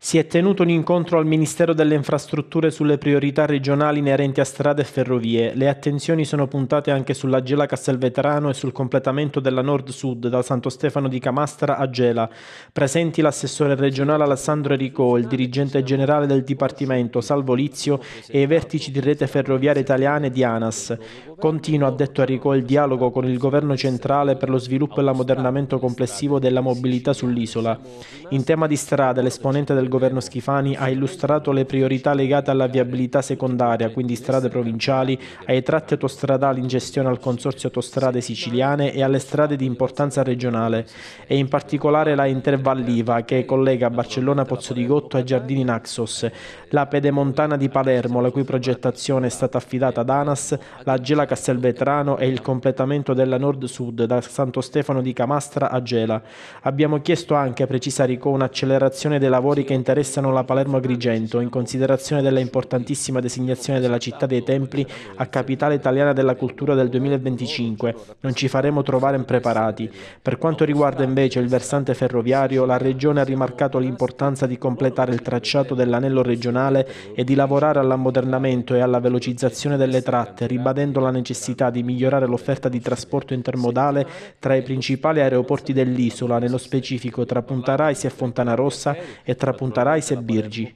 Si è tenuto un incontro al Ministero delle Infrastrutture sulle priorità regionali inerenti a strade e ferrovie. Le attenzioni sono puntate anche sulla Gela Castelvetrano e sul completamento della Nord-Sud da Santo Stefano di Camastra a Gela. Presenti l'assessore regionale Alessandro Ericò, il dirigente generale del Dipartimento Salvo Lizio e i vertici di rete ferroviaria italiana e di ANAS. Continua, ha detto Ericò, il dialogo con il governo centrale per lo sviluppo e l'ammodernamento complessivo della mobilità sull'isola. In tema di strade, l'esponente del del governo Schifani ha illustrato le priorità legate alla viabilità secondaria, quindi strade provinciali, ai tratti autostradali in gestione al Consorzio Autostrade Siciliane e alle strade di importanza regionale e in particolare la Intervalliva che collega Barcellona Pozzo di Gotto ai Giardini Naxos, la pedemontana di Palermo la cui progettazione è stata affidata ad ANAS, la Gela Castelvetrano e il completamento della Nord-Sud da Santo Stefano di Camastra a Gela. Abbiamo chiesto anche, a Ricò, un'accelerazione dei lavori che interessano la Palermo-Agrigento in considerazione della importantissima designazione della città dei templi a capitale italiana della cultura del 2025. Non ci faremo trovare impreparati. Per quanto riguarda invece il versante ferroviario, la Regione ha rimarcato l'importanza di completare il tracciato dell'anello regionale e di lavorare all'ammodernamento e alla velocizzazione delle tratte, ribadendo la necessità di migliorare l'offerta di trasporto intermodale tra i principali aeroporti dell'isola, nello specifico tra Punta Raisi e Fontana Rossa e tra Punta Punta Rai e Birgi.